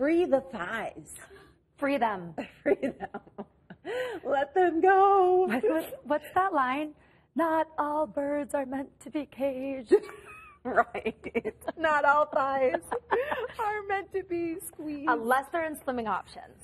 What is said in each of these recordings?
free the thighs. Free them. Free them. Let them go. What's, what's that line? Not all birds are meant to be caged. right. Not all thighs are meant to be squeezed. Unless they're in slimming options.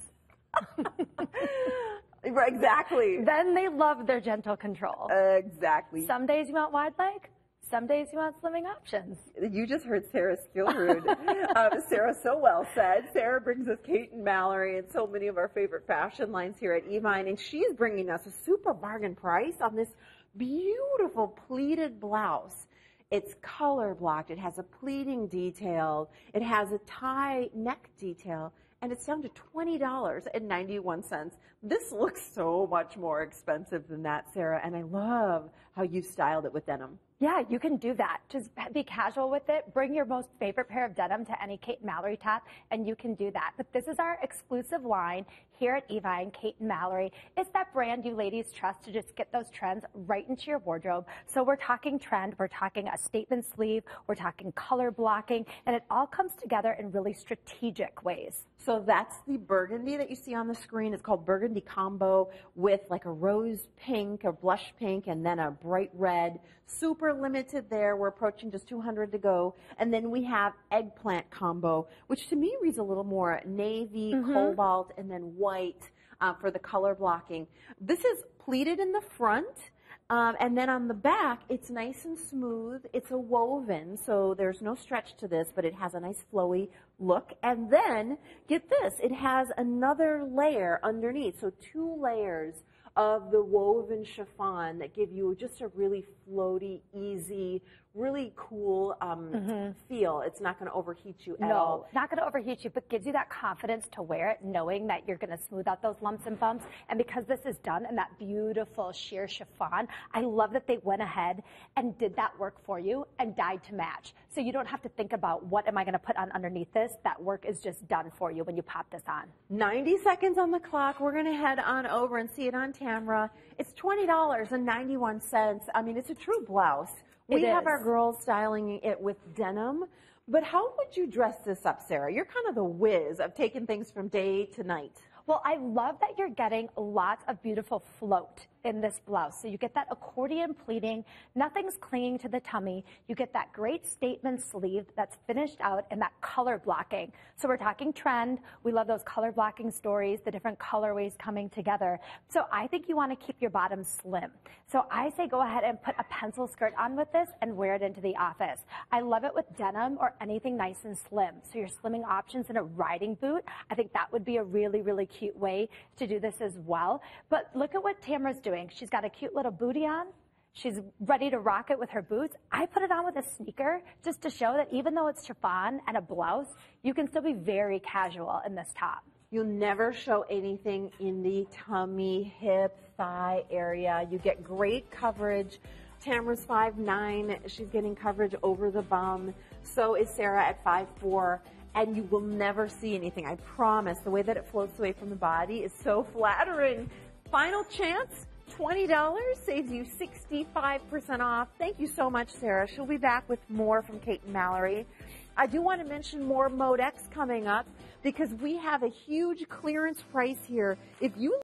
exactly. Then they love their gentle control. Exactly. Some days you want wide leg, some days you want slimming options. You just heard Sarah Skillrood. um, uh, Sarah so well said. Sarah brings us Kate and Mallory and so many of our favorite fashion lines here at Evine, and she's bringing us a super bargain price on this beautiful pleated blouse. It's color blocked. It has a pleating detail. It has a tie neck detail and it's down to $20.91. This looks so much more expensive than that, Sarah, and I love how you styled it with denim. Yeah, you can do that. Just be casual with it. Bring your most favorite pair of denim to any Kate and Mallory tap, and you can do that. But this is our exclusive line here at Evi and Kate and Mallory. It's that brand you ladies trust to just get those trends right into your wardrobe. So we're talking trend, we're talking a statement sleeve, we're talking color blocking, and it all comes together in really strategic ways. So that's the burgundy that you see on the screen. It's called burgundy combo with like a rose pink, a blush pink, and then a bright red super limited there. We're approaching just 200 to go. And then we have eggplant combo, which to me reads a little more navy, mm-hmm. cobalt, and then white uh, for the color blocking. This is pleated in the front. Um, and then on the back, it's nice and smooth. It's a woven, so there's no stretch to this, but it has a nice flowy look. And then, get this, it has another layer underneath. So two layers of the woven chiffon that give you just a really floaty, easy, really cool um, mm-hmm. feel. It's not going to overheat you at no, all. No, not going to overheat you, but gives you that confidence to wear it, knowing that you're going to smooth out those lumps and bumps. And because this is done in that beautiful sheer chiffon, I love that they went ahead and did that work for you and dyed to match. So you don't have to think about what am I going to put on underneath this. That work is just done for you when you pop this on. 90 seconds on the clock. We're going to head on over and see it on Tamra. It's $20.91. I mean, it's a true blouse. We have our styling it with denim. But how would you dress this up, Sarah? You're kind of the whiz of taking things from day to night. Well, I love that you're getting lots of beautiful float in this blouse. So you get that accordion pleating, nothing's clinging to the tummy. You get that great statement sleeve that's finished out and that color blocking. So we're talking trend. We love those color blocking stories, the different colorways coming together. So I think you want to keep your bottom slim. So I say go ahead and put a pencil skirt on with this and wear it into the office. I love it with denim or anything nice and slim. So your slimming options in a riding boot, I think that would be a really, really cute way to do this as well. But look at what Tamra's doing doing. She's got a cute little booty on. She's ready to rock it with her boots. I put it on with a sneaker just to show that even though it's chiffon and a blouse, you can still be very casual in this top. You'll never show anything in the tummy, hip, thigh area. You get great coverage. Tamra's five nine. She's getting coverage over the bum. So is Sarah at five four, And you will never see anything. I promise. The way that it floats away from the body is so flattering. Final chance $20 saves you 65% off. Thank you so much, Sarah. She'll be back with more from Kate and Mallory. I do want to mention more Mode X coming up because we have a huge clearance price here. If you